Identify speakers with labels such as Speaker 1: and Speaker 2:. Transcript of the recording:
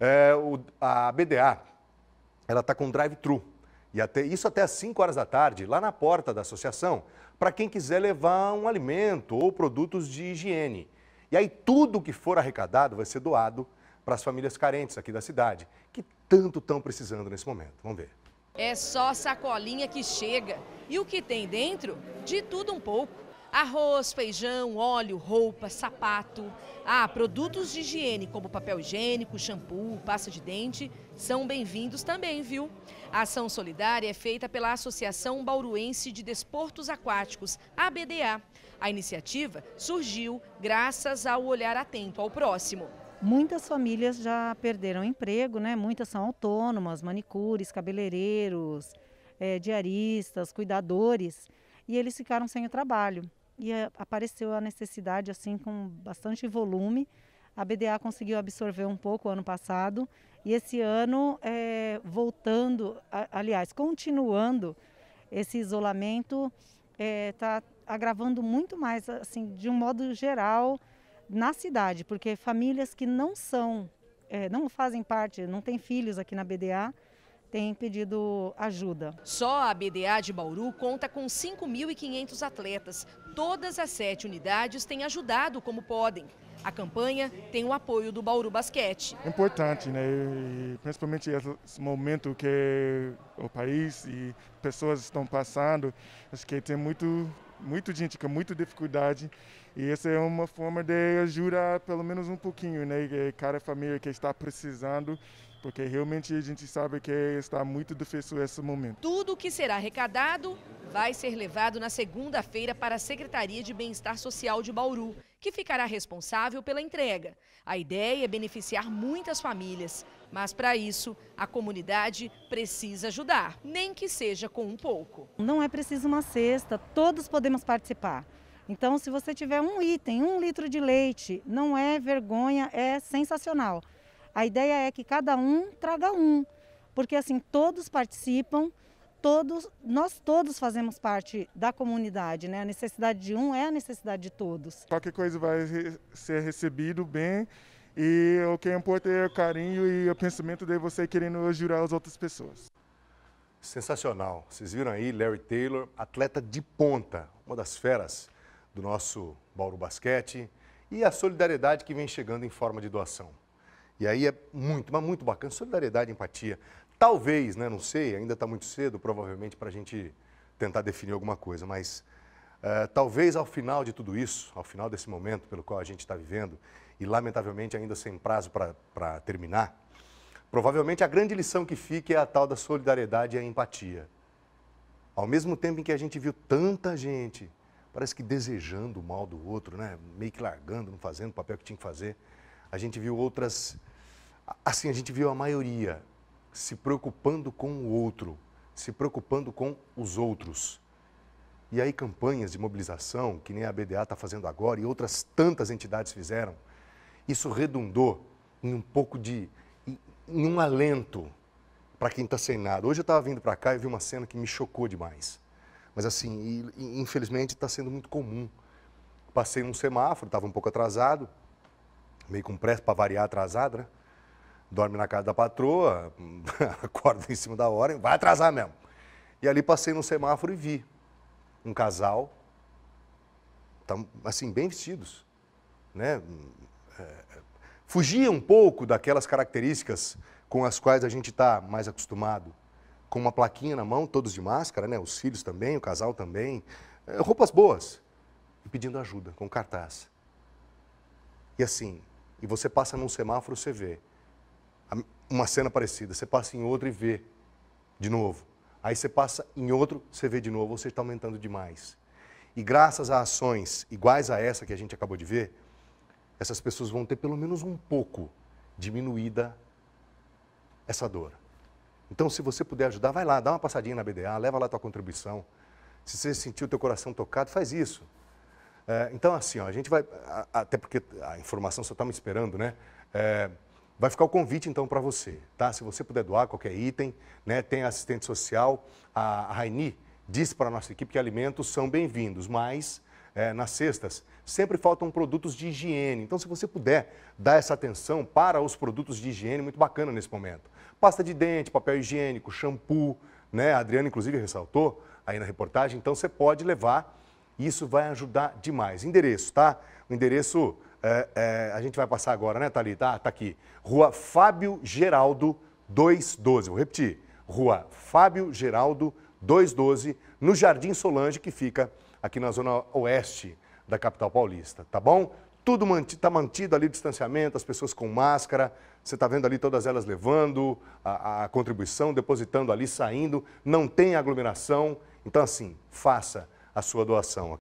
Speaker 1: É, o, a BDA, ela está com drive-thru. E até, isso até às 5 horas da tarde, lá na porta da associação, para quem quiser levar um alimento ou produtos de higiene. E aí tudo que for arrecadado vai ser doado para as famílias carentes aqui da cidade, que tanto estão precisando nesse momento. Vamos ver.
Speaker 2: É só sacolinha que chega. E o que tem dentro? De tudo um pouco. Arroz, feijão, óleo, roupa, sapato. Ah, produtos de higiene, como papel higiênico, shampoo, pasta de dente, são bem-vindos também, viu? A ação solidária é feita pela Associação Bauruense de Desportos Aquáticos, ABDA. A iniciativa surgiu graças ao olhar atento ao próximo.
Speaker 3: Muitas famílias já perderam emprego, né? Muitas são autônomas, manicures, cabeleireiros, é, diaristas, cuidadores, e eles ficaram sem o trabalho e eh, apareceu a necessidade assim com bastante volume. A BDA conseguiu absorver um pouco ano passado e esse ano é, voltando, aliás, continuando esse isolamento está eh, é, agravando muito mais, assim, de um modo geral na cidade, porque famílias que não são, é,
Speaker 2: não fazem parte,
Speaker 3: não têm filhos aqui na BDA, tem pedido ajuda.
Speaker 2: Só a BDA de Bauru conta com 5.500 atletas, Todas as sete unidades têm ajudado como podem. A campanha tem o apoio do Bauru Basquete.
Speaker 4: É importante, né? E principalmente esse momento que o país e pessoas estão passando, acho que tem muito, muito gente com muita dificuldade e essa é uma forma de ajudar pelo menos um pouquinho, né? Cada família que está precisando porque realmente a gente sabe que está muito difícil esse momento.
Speaker 2: Tudo que será arrecadado vai ser levado na segunda-feira para a Secretaria de Bem-Estar Social de Bauru, que ficará responsável pela entrega. A ideia é beneficiar muitas famílias, mas para isso a comunidade precisa ajudar, nem que seja com um pouco.
Speaker 3: Não é preciso uma cesta, todos podemos participar. Então, se você tiver um item, um litro de leite, não é vergonha, é sensacional. A ideia é que cada um traga um, porque assim todos participam todos, nós todos fazemos parte da comunidade, né? A necessidade de um é a necessidade de
Speaker 4: todos. Qualquer coisa vai ser recebido bem e o que importa é o carinho e o pensamento de você querendo ajudar as outras pessoas.
Speaker 1: Sensacional. Vocês viram aí Larry Taylor, atleta de ponta, uma das feras do nosso Bauru Basquete e a solidariedade que vem chegando em forma de doação. E aí é muito, mas muito bacana, solidariedade, empatia. Talvez, né? Não sei, ainda está muito cedo, provavelmente, para a gente tentar definir alguma coisa, mas eh, talvez ao final de tudo isso, ao final desse momento pelo qual a gente está vivendo, e lamentavelmente ainda sem prazo para pra terminar, provavelmente a grande lição que fica é a tal da solidariedade e a empatia. Ao mesmo tempo em que a gente viu tanta gente, parece que desejando o mal do outro, né? meio que largando, não fazendo o papel que tinha que fazer, a gente viu outras. Assim, a gente viu a maioria se preocupando com o outro, se preocupando com os outros. E aí campanhas de mobilização, que nem a BDA está fazendo agora e outras tantas entidades fizeram, isso redundou em um pouco de, em um alento para quem está sem nada. Hoje eu estava vindo para cá e vi uma cena que me chocou demais. Mas assim, infelizmente está sendo muito comum. Passei num semáforo, estava um pouco atrasado, meio com pressa para variar atrasado, né? dorme na casa da patroa, acorda em cima da hora, vai atrasar mesmo. E ali passei no semáforo e vi um casal, assim, bem vestidos, né? É, fugia um pouco daquelas características com as quais a gente está mais acostumado. Com uma plaquinha na mão, todos de máscara, né? Os filhos também, o casal também. É, roupas boas. E pedindo ajuda, com cartaz. E assim, e você passa num semáforo, você vê uma cena parecida, você passa em outro e vê de novo. Aí você passa em outro, você vê de novo, ou está aumentando demais. E graças a ações iguais a essa que a gente acabou de ver, essas pessoas vão ter pelo menos um pouco diminuída essa dor. Então, se você puder ajudar, vai lá, dá uma passadinha na BDA, leva lá a tua contribuição. Se você sentiu o teu coração tocado, faz isso. É, então, assim, ó, a gente vai... Até porque a informação só está me esperando, né? É, Vai ficar o convite então para você, tá? Se você puder doar qualquer item, né? Tem assistente social, a Raini disse para a nossa equipe que alimentos são bem-vindos, mas é, nas cestas sempre faltam produtos de higiene. Então, se você puder dar essa atenção para os produtos de higiene, muito bacana nesse momento. Pasta de dente, papel higiênico, shampoo, né? A Adriana inclusive ressaltou aí na reportagem. Então, você pode levar. Isso vai ajudar demais. Endereço, tá? O endereço é, é, a gente vai passar agora, né, Thalita? Ah, tá aqui. Rua Fábio Geraldo 212. Vou repetir. Rua Fábio Geraldo 212, no Jardim Solange, que fica aqui na zona oeste da capital paulista, tá bom? Tudo está mantido ali, distanciamento, as pessoas com máscara, você está vendo ali todas elas levando a, a contribuição, depositando ali, saindo, não tem aglomeração. Então, assim, faça a sua doação.